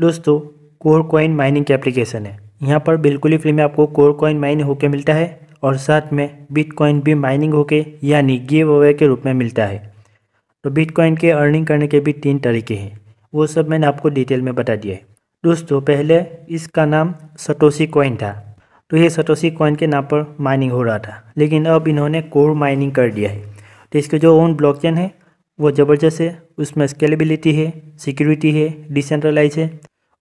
दोस्तों core coin mining की application है यहाँ पर बिल्कुल ही फ्री में आपको कोर कॉइन माइन होकर मिलता है और साथ में बिटकॉइन भी माइनिंग होके यानी गिव अवे के रूप में मिलता है तो बिटकॉइन के अर्निंग करने के भी तीन तरीके हैं वो सब मैंने आपको डिटेल में बता दिया है दोस्तों पहले इसका नाम सटोसी कॉइन था तो ये सटोसी कॉइन के नाम पर माइनिंग हो रहा था लेकिन अब इन्होंने कोर माइनिंग कर दिया है तो इसके जो ओन ब्लॉकचेन है वो ज़बरदस्त है उसमें स्केलेबिलिटी है सिक्योरिटी है डिसेंट्रलाइज है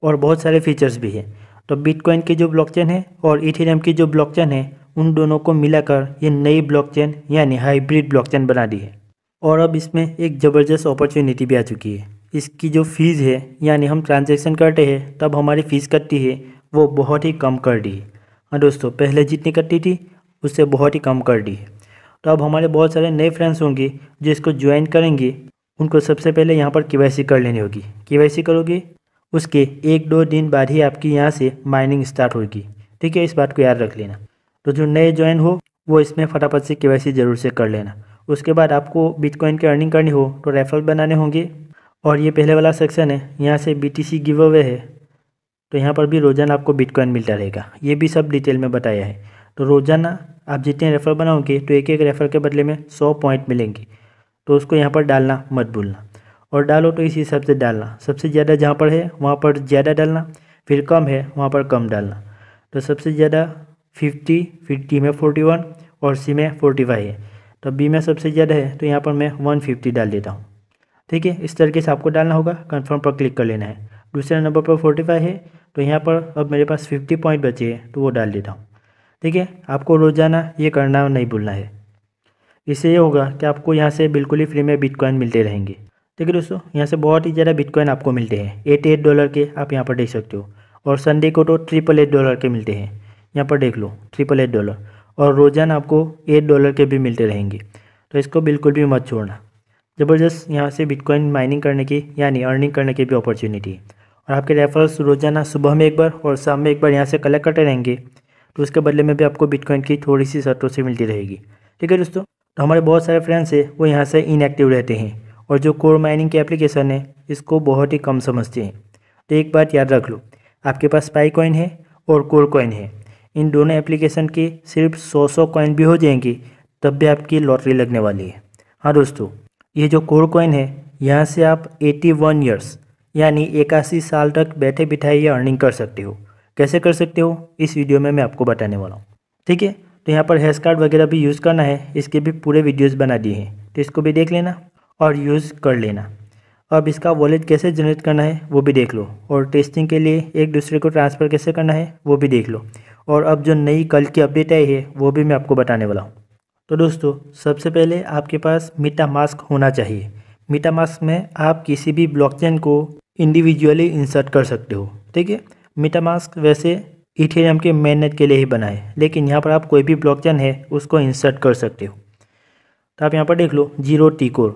और बहुत सारे फीचर्स भी है तो बिटकॉइन की जो ब्लॉकचेन है और इथेरियम की जो ब्लॉकचेन है उन दोनों को मिलाकर ये नई ब्लॉकचेन यानी हाइब्रिड ब्लॉकचेन बना दी है और अब इसमें एक ज़बरदस्त अपॉर्चुनिटी भी आ चुकी है इसकी जो फ़ीस है यानी हम ट्रांजेक्शन करते हैं तब हमारी फ़ीस कटती है वो बहुत ही कम कर दी है हाँ दोस्तों पहले जितनी कटती थी उससे बहुत ही कम कर दी है तो अब हमारे बहुत सारे नए फ्रेंड्स होंगे जो इसको ज्वाइन करेंगे उनको सबसे पहले यहाँ पर के कर लेनी होगी के करोगे उसके एक दो दिन बाद ही आपकी यहाँ से माइनिंग स्टार्ट होगी ठीक है इस बात को याद रख लेना तो जो नए ज्वाइन हो वो इसमें फटाफट से के ज़रूर से कर लेना उसके बाद आपको बिटकॉइन की अर्निंग करनी हो तो रेफरल बनाने होंगे और ये पहले वाला सेक्शन है यहाँ से B T C give away है तो यहाँ पर भी रोज़ाना आपको बिटकॉइन मिलता रहेगा ये भी सब डिटेल में बताया है तो रोज़ाना आप जितने रेफ़र बनाओगे तो एक एक रेफ़र के बदले में सौ पॉइंट मिलेंगे तो उसको यहाँ पर डालना मत भूलना और डालो तो इसी हिसाब से डालना सबसे ज़्यादा जहाँ पर है वहाँ पर ज़्यादा डालना फिर कम है वहाँ पर कम डालना तो सबसे ज़्यादा फिफ्टी फिर टी में फोर्टी वन और सी में फोर्टी फाइव है तो बी में सबसे ज़्यादा है तो यहाँ पर मैं वन फिफ्टी डाल देता हूँ ठीक है इस तरीके से आपको डालना होगा कन्फर्म पर क्लिक कर लेना है दूसरे नंबर पर फोर्टी फाइव है तो यहाँ पर अब मेरे पास फिफ्टी पॉइंट बचे हैं तो वो डाल देता हूँ ठीक है आपको रोज़ाना ये करना नहीं भूलना है इससे ये होगा कि आपको यहाँ से बिल्कुल ही फ्री में बिटकॉइन मिलते रहेंगे ठीक है दोस्तों यहाँ से बहुत ही ज़्यादा बिटकॉइन आपको मिलते हैं एट एट डॉलर के आप यहाँ पर देख सकते हो और संडे को तो ट्रिपल एट डॉलर के मिलते हैं यहाँ पर देख लो ट्रिपल एट डॉलर और रोज़ाना आपको एट डॉलर के भी मिलते रहेंगे तो इसको बिल्कुल भी मत छोड़ना ज़बरदस्त यहाँ से बिटकॉइन माइनिंग करने की यानी अर्निंग करने की भी अपॉर्चुनिटी है और आपके रेफरल्स रोज़ाना सुबह में एक बार और शाम में एक बार यहाँ से कलेक्ट करते रहेंगे तो उसके बदले में भी आपको बिटकॉइन की थोड़ी सी से मिलती रहेगी ठीक है दोस्तों तो हमारे बहुत सारे फ्रेंड्स हैं वो यहाँ से इनएक्टिव रहते हैं और जो कोर माइनिंग के एप्लीकेशन है इसको बहुत ही कम समझते हैं तो एक बात याद रख लो आपके पास स्पाई कॉइन है और कोर कॉइन है इन दोनों एप्लीकेशन की सिर्फ सौ सौ कॉइन भी हो जाएंगी तब भी आपकी लॉटरी लगने वाली है हाँ दोस्तों ये जो कोर कॉइन है यहाँ से आप 81 वन ईयर्स यानी इक्यासी साल तक बैठे बिठाए ये अर्निंग कर सकते हो कैसे कर सकते हो इस वीडियो में मैं आपको बताने वाला हूँ ठीक है तो यहाँ पर हेयर कार्ड वगैरह भी यूज़ करना है इसके भी पूरे वीडियोज़ बना दिए हैं तो इसको भी देख लेना और यूज़ कर लेना अब इसका वॉलेट कैसे जनरेट करना है वो भी देख लो और टेस्टिंग के लिए एक दूसरे को ट्रांसफ़र कैसे करना है वो भी देख लो और अब जो नई कल की अपडेट आई है वो भी मैं आपको बताने वाला हूँ तो दोस्तों सबसे पहले आपके पास मीटा मास्क होना चाहिए मीटा मास्क में आप किसी भी ब्लॉकचेन को इंडिविजुअली इंसर्ट कर सकते हो ठीक है मीटामास्क वैसे इथेरियम के मेननेट के लिए ही बना है लेकिन यहाँ पर आप कोई भी ब्लॉकचेन है उसको इंसर्ट कर सकते हो तो आप यहाँ पर देख लो जीरो टी कोर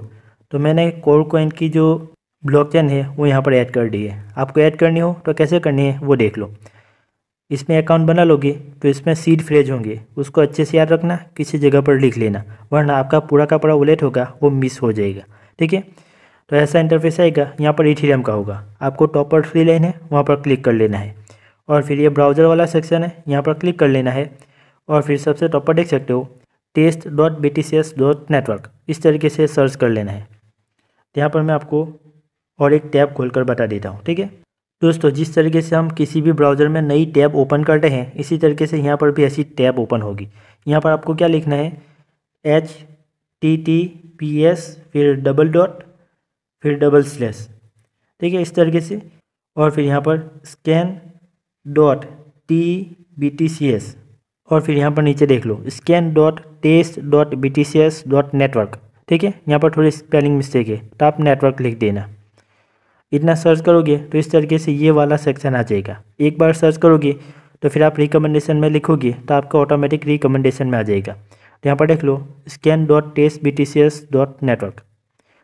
तो मैंने कोर कोइन की जो ब्लॉकचेन है वो यहाँ पर ऐड कर दी है आपको ऐड करनी हो तो कैसे करनी है वो देख लो इसमें अकाउंट बना लोगे तो इसमें सीड फ्रेज होंगे उसको अच्छे से याद रखना किसी जगह पर लिख लेना वरना आपका पूरा का पूरा वॉलेट होगा वो मिस हो जाएगा ठीक है तो ऐसा इंटरफेस आएगा यहाँ पर इथीरियम का होगा आपको टॉप पर फ्री लाइन है वहाँ पर क्लिक कर लेना है और फिर ये ब्राउज़र वाला सेक्शन है यहाँ पर क्लिक कर लेना है और फिर सबसे टॉप पर देख सकते हो test dot B T C S dot network इस तरीके से सर्च कर लेना है यहाँ पर मैं आपको और एक टैब खोलकर बता देता हूँ ठीक है दोस्तों जिस तरीके से हम किसी भी ब्राउज़र में नई टैब ओपन करते हैं इसी तरीके से यहाँ पर भी ऐसी टैब ओपन होगी यहाँ पर आपको क्या लिखना है H T T P S फिर डबल डॉट फिर डबल स्लैश ठीक है इस तरीके से और फिर यहाँ पर scan dot T B T C S और फिर यहाँ पर नीचे देख लो scan dot test dot B T C S dot network ठीक है यहाँ पर थोड़ी स्पेलिंग मिस्टेक है तो आप नेटवर्क लिख देना इतना सर्च करोगे तो इस तरीके से ये वाला सेक्शन आ जाएगा एक बार सर्च करोगे तो फिर आप रिकमेंडेशन में लिखोगे तो आपका ऑटोमेटिक रिकमेंडेशन में आ जाएगा तो यहाँ पर देख लो scan dot test B T C S dot network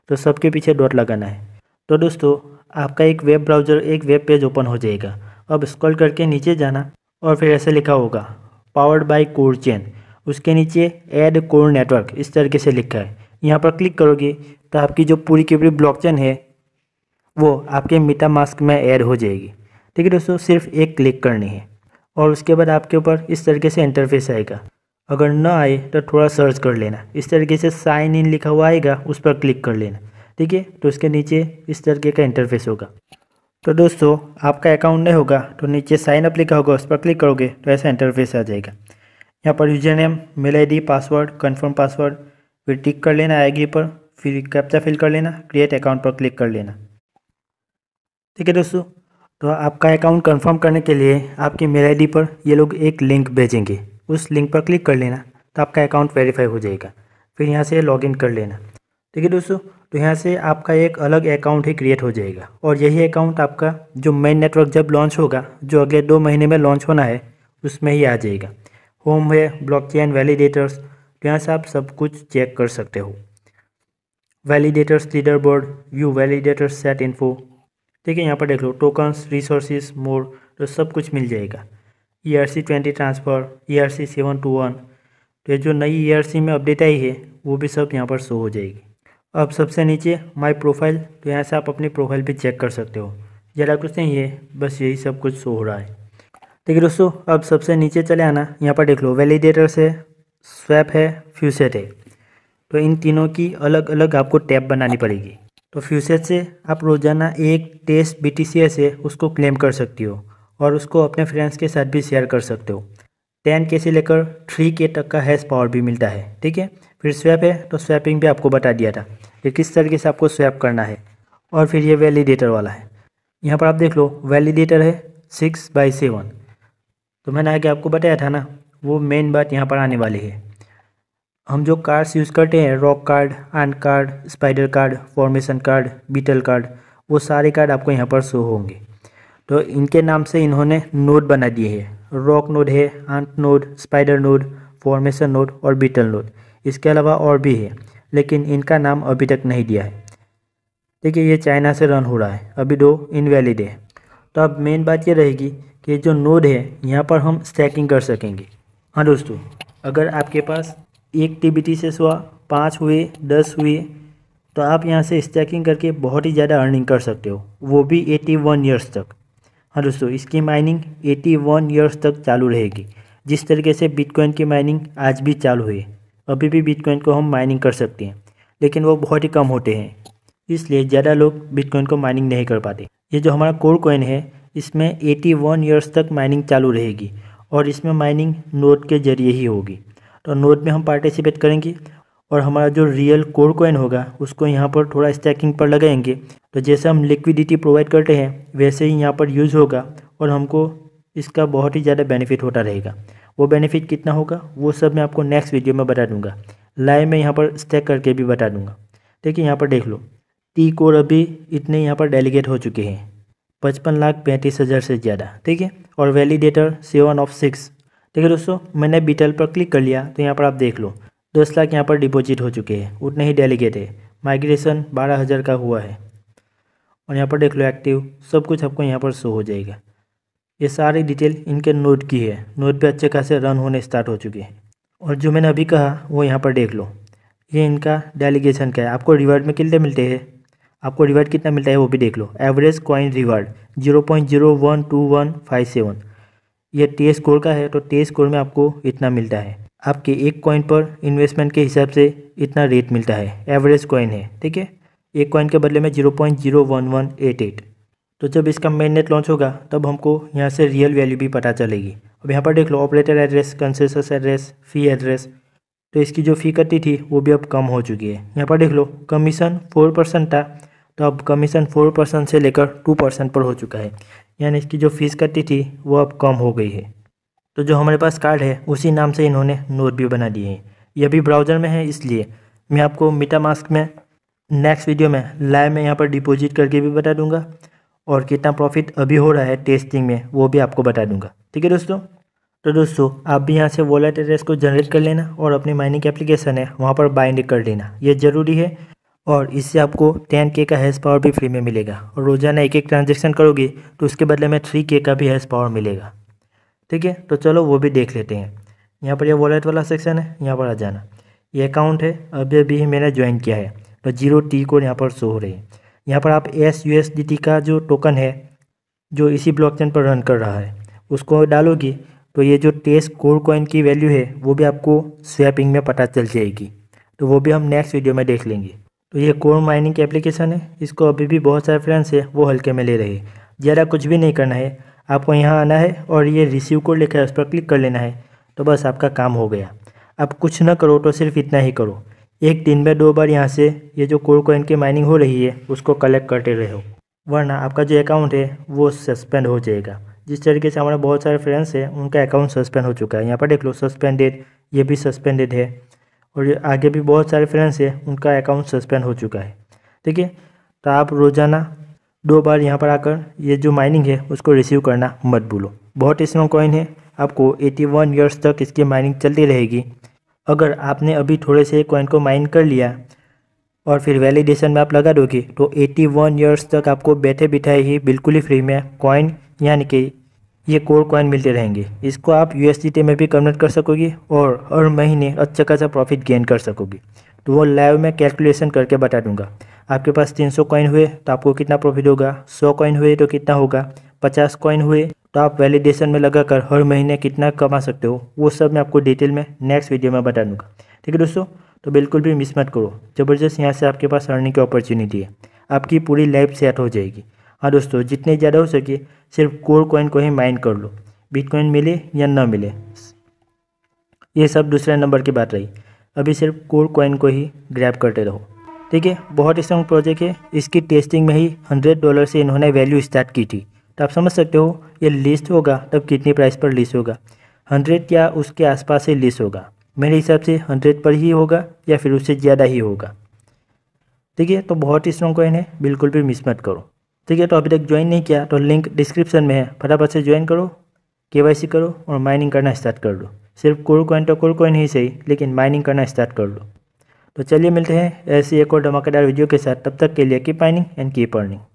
तो सबके पीछे डॉट लगाना है तो दोस्तों आपका एक वेब ब्राउज़र एक वेब पेज ओपन हो जाएगा अब स्क्रॉल करके नीचे जाना और फिर ऐसे लिखा होगा पावर्ड बाई कोर चेन उसके नीचे ऐड कोर नेटवर्क इस तरीके से लिखा है यहाँ पर क्लिक करोगे तो आपकी जो पूरी की पूरी ब्लॉक है वो आपके मीटा मास्क में ऐड हो जाएगी ठीक है दोस्तों सिर्फ एक क्लिक करनी है और उसके बाद आपके ऊपर इस तरीके से इंटरफेस आएगा अगर ना आए तो थोड़ा सर्च कर लेना इस तरीके से साइन इन लिखा हुआ आएगा उस पर क्लिक कर लेना ठीक है तो उसके नीचे इस तरीके का इंटरफेस होगा तो दोस्तों आपका अकाउंट नहीं होगा तो नीचे साइन अप लिखा होगा उस पर क्लिक करोगे तो ऐसा इंटरफेस आ जाएगा यहाँ पर user name mail I password confirm password फिर टिक कर लेना आएगी पर फिर कैप्चा फिल कर लेना क्रिएट अकाउंट पर क्लिक कर लेना ठीक है दोस्तों तो आपका अकाउंट कंफर्म करने के लिए आपकी मेल आईडी पर ये लोग एक लिंक भेजेंगे उस लिंक पर क्लिक कर लेना तो आपका अकाउंट वेरीफाई हो जाएगा फिर यहाँ से लॉगिन कर लेना ठीक है दोस्तों तो यहाँ से आपका एक अलग अकाउंट ही क्रिएट हो जाएगा और यही अकाउंट आपका जो मेन नेटवर्क जब लॉन्च होगा जो अगले दो महीने में लॉन्च होना है उसमें ही आ जाएगा होम है ब्लॉक चेन वैलीडेटर्स तो यहाँ से आप सब कुछ चेक कर सकते हो validators leaderboard view validators set info ठीक है यहाँ पर देख लो टोकन्स रिसोर्सेज मोर तो सब कुछ मिल जाएगा E R C twenty transfer E R C seven two one तो ये जो नई ई आर सी में अपडेट आई है वो भी सब यहाँ पर शो हो जाएगी अब सबसे नीचे माई प्रोफाइल तो यहाँ से आप अपनी प्रोफाइल भी चेक कर सकते हो ज़रा कुछ नहीं है बस यही सब कुछ शो हो रहा है देखिए दोस्तों अब सबसे नीचे चले आना यहाँ पर देख लो वैलिडेटर्स है स्वैप है फ्यूसेट है तो इन तीनों की अलग अलग आपको टैब बनानी पड़ेगी तो फ्यूसेट से आप रोज़ाना एक test B T C S है उसको क्लेम कर सकती हो और उसको अपने फ्रेंड्स के साथ भी शेयर कर सकते हो टेन के से लेकर थ्री के तक का हैश पावर भी मिलता है ठीक है फिर स्वैप है तो स्वैपिंग भी आपको बता दिया था कि किस तरीके से आपको स्वैप करना है और फिर ये वैलिडेटर वाला है यहाँ पर आप देख लो वैलिडेटर है सिक्स बाई सेवन तो मैंने आगे आपको बताया था ना वो मेन बात यहाँ पर आने वाली है हम जो कार्ड्स यूज़ करते हैं rock card ant card spider card formation card beetle card वो सारे कार्ड आपको यहाँ पर शो होंगे तो इनके नाम से इन्होंने नोड बना दिए हैं रॉक नोड है ant node spider node formation node और बीटल नोड इसके अलावा और भी है लेकिन इनका नाम अभी तक नहीं दिया है देखिए ये चाइना से रन हो रहा है अभी दो इनवैलिड है तो अब मेन बात ये रहेगी कि जो नोड है यहाँ पर हम स्टैकिंग कर सकेंगे हाँ दोस्तों अगर आपके पास एक टी से सवा पाँच हुए दस हुए तो आप यहाँ से स्टैकिंग करके बहुत ही ज़्यादा अर्निंग कर सकते हो वो भी एटी वन ईयर्स तक हाँ दोस्तों इसकी माइनिंग 81 इयर्स तक चालू रहेगी जिस तरीके से बिटकॉइन की माइनिंग आज भी चालू है अभी भी बिटकॉइन को हम माइनिंग कर सकते हैं लेकिन वो बहुत ही कम होते हैं इसलिए ज़्यादा लोग बिटकॉइन को माइनिंग नहीं कर पाते ये जो हमारा कोर कॉइन है इसमें 81 इयर्स तक माइनिंग चालू रहेगी और इसमें माइनिंग नोट के जरिए ही होगी तो नोट में हम पार्टिसिपेट करेंगे और हमारा जो रियल कोर कॉइन होगा उसको यहाँ पर थोड़ा स्टैकिंग पर लगाएंगे तो जैसे हम लिक्विडिटी प्रोवाइड करते हैं वैसे ही यहाँ पर यूज़ होगा और हमको इसका बहुत ही ज़्यादा बेनिफिट होता रहेगा वो बेनिफिट कितना होगा वो सब मैं आपको नेक्स्ट वीडियो में बता दूंगा लाइव में यहाँ पर स्टेक करके भी बता दूंगा ठीक है यहाँ पर देख लो टी कोर अभी इतने यहाँ पर डेलीगेट हो चुके हैं पचपन लाख पैंतीस हज़ार से ज़्यादा ठीक है और वैलिडेटर सेवन ऑफ सिक्स ठीक है दोस्तों मैंने बीटल पर क्लिक कर लिया तो यहाँ पर आप देख लो दस लाख यहाँ पर डिपोजिट हो चुके हैं उतने ही डेलीगेट है माइग्रेशन बारह हज़ार का हुआ है और यहाँ पर देख लो एक्टिव सब कुछ आपको यहाँ पर शो हो जाएगा ये सारी डिटेल इनके नोट की है नोट पे अच्छे खासे रन होने स्टार्ट हो चुके हैं और जो मैंने अभी कहा वो यहाँ पर देख लो ये इनका डेलीगेशन का है आपको रिवार्ड में कितने मिलते हैं आपको रिवार्ड कितना मिलता है वो भी देख लो average coin reward zero point zero one two one five seven ये टी स्कोर का है तो टी स्कोर में आपको इतना मिलता है आपके एक कॉइन पर इन्वेस्टमेंट के हिसाब से इतना रेट मिलता है एवरेज कॉइन है ठीक है एक कॉइन के बदले में zero point zero one one eight eight तो जब इसका मेन नेट लॉन्च होगा तब हमको यहाँ से रियल वैल्यू भी पता चलेगी अब यहाँ पर देख लो operator address consensus address fee address तो इसकी जो फ़ी कटी थी वो भी अब कम हो चुकी है यहाँ पर देख लो कमीशन फोर परसेंट था तो अब कमीशन फोर परसेंट से लेकर टू परसेंट पर हो चुका है यानी इसकी जो फ़ीस कटी थी वो अब कम हो गई है तो जो हमारे पास कार्ड है उसी नाम से इन्होंने नोट भी बना दिए हैं यह भी ब्राउज़र में है इसलिए मैं आपको मीटा मास्क में नेक्स्ट वीडियो में लाइव में यहाँ पर डिपॉजिट करके भी बता दूंगा और कितना प्रॉफिट अभी हो रहा है टेस्टिंग में वो भी आपको बता दूंगा ठीक है दोस्तों तो दोस्तों आप भी यहाँ से वॉलेट एड्रेस को जनरेट कर लेना और अपनी माइनिंग एप्लीकेशन है वहाँ पर बाइंड कर लेना ये ज़रूरी है और इससे आपको टेन के का हैश पावर भी फ्री में मिलेगा और रोज़ाना एक एक ट्रांजेक्शन करोगे तो उसके बदले में थ्री के का भी हैश पावर मिलेगा ठीक है तो चलो वो भी देख लेते हैं यहाँ पर यह वॉलेट वाला सेक्शन है यहाँ पर आ जाना ये अकाउंट है अभी अभी ही मैंने ज्वाइन किया है तो जीरो टी कोड यहाँ पर शो हो रहे हैं यहाँ पर आप S U S D T का जो टोकन है जो इसी ब्लॉक चेन पर रन कर रहा है उसको डालोगी तो ये जो टेस्ट कोर कॉइन की वैल्यू है वो भी आपको स्वैपिंग में पता चल जाएगी तो वो भी हम नेक्स्ट वीडियो में देख लेंगे तो ये कोर माइनिंग की एप्लीकेशन है इसको अभी भी बहुत सारे फ्रेंड्स है वो हल्के में ले रहे ज़्यादा कुछ भी नहीं करना है आपको यहाँ आना है और ये रिसीव कोड लिखा है उस पर क्लिक कर लेना है तो बस आपका काम हो गया अब कुछ ना करो तो सिर्फ इतना ही करो एक दिन में दो बार यहाँ से ये जो कोर कॉइन की माइनिंग हो रही है उसको कलेक्ट करते रहो वरना आपका जो अकाउंट है वो सस्पेंड हो जाएगा जिस तरीके से हमारे बहुत सारे फ्रेंड्स हैं उनका अकाउंट सस्पेंड हो चुका है यहाँ पर देख लो सस्पेंडेड ये भी सस्पेंडेड है और आगे भी बहुत सारे फ्रेंड्स हैं उनका अकाउंट सस्पेंड हो चुका है ठीक है तो आप रोज़ाना दो बार यहाँ पर आकर ये जो माइनिंग है उसको रिसीव करना मत भूलो बहुत स्ट्रॉन्ग कॉइन है आपको 81 वन ईयर्स तक इसकी माइनिंग चलती रहेगी अगर आपने अभी थोड़े से कॉइन को माइन कर लिया और फिर वैलिडेशन में आप लगा दोगे तो 81 वन ईयर्स तक आपको बैठे बिठाए ही बिल्कुल ही फ्री में कॉइन यानी कि ये कोर कॉइन मिलते रहेंगे इसको आप यू में भी कन्वर्ट कर सकोगे और हर महीने अच्छा खासा प्रॉफिट गेन कर सकोगे तो वो लाइव में कैलकुलेशन करके बता दूंगा आपके पास 300 कॉइन हुए तो आपको कितना प्रॉफिट होगा 100 कॉइन हुए तो कितना होगा पचास कॉइन हुए तो आप वैलिडेशन में लगाकर हर महीने कितना कमा सकते हो वो सब मैं आपको डिटेल में नेक्स्ट वीडियो में बता दूंगा ठीक है दोस्तों तो बिल्कुल भी मिस मत करो ज़बरदस्त यहाँ से आपके पास अर्निंग की अपॉर्चुनिटी है आपकी पूरी लाइफ सेट हो जाएगी हाँ दोस्तों जितने ज़्यादा हो सके सिर्फ कोर कॉइन को ही माइंड कर लो बिटकॉइन मिले या ना मिले ये सब दूसरे नंबर की बात रही अभी सिर्फ कोर कॉइन को ही ग्रैप करते रहो ठीक है बहुत ही स्ट्रॉन्ग प्रोजेक्ट है इसकी टेस्टिंग में ही हंड्रेड डॉलर से इन्होंने वैल्यू स्टार्ट की थी तो आप समझ सकते हो ये लिस्ट होगा तब कितनी प्राइस पर लिस्ट होगा हंड्रेड या उसके आसपास ही लिस्ट होगा मेरे हिसाब से हंड्रेड पर ही होगा या फिर उससे ज़्यादा ही होगा ठीक है तो बहुत ही स्ट्रॉन्ग कॉइन है बिल्कुल भी मिस मत करो ठीक है तो अभी तक ज्वाइन नहीं किया तो लिंक डिस्क्रिप्शन में है फटाफट से ज्वाइन करो के करो और माइनिंग करना स्टार्ट कर लो सिर्फ कोर कॉइन तो कोर कॉइन ही सही लेकिन माइनिंग करना स्टार्ट कर लो तो चलिए मिलते हैं ऐसे एक और धमाकेदार वीडियो के साथ तब तक के लिए keep mining and keep earning